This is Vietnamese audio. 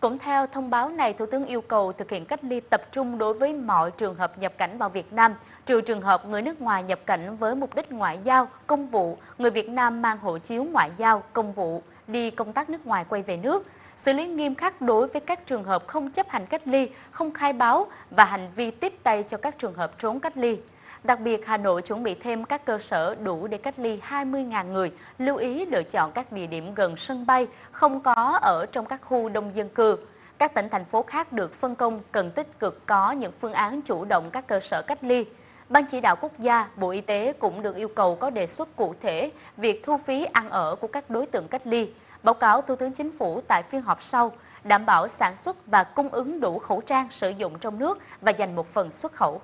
Cũng theo thông báo này, Thủ tướng yêu cầu thực hiện cách ly tập trung đối với mọi trường hợp nhập cảnh vào Việt Nam, trừ trường hợp người nước ngoài nhập cảnh với mục đích ngoại giao, công vụ, người Việt Nam mang hộ chiếu ngoại giao, công vụ đi công tác nước ngoài quay về nước, xử lý nghiêm khắc đối với các trường hợp không chấp hành cách ly, không khai báo và hành vi tiếp tay cho các trường hợp trốn cách ly. Đặc biệt, Hà Nội chuẩn bị thêm các cơ sở đủ để cách ly 20.000 người, lưu ý lựa chọn các địa điểm gần sân bay, không có ở trong các khu đông dân cư. Các tỉnh, thành phố khác được phân công cần tích cực có những phương án chủ động các cơ sở cách ly. Ban chỉ đạo quốc gia, Bộ Y tế cũng được yêu cầu có đề xuất cụ thể việc thu phí ăn ở của các đối tượng cách ly, báo cáo Thủ tướng Chính phủ tại phiên họp sau, đảm bảo sản xuất và cung ứng đủ khẩu trang sử dụng trong nước và dành một phần xuất khẩu.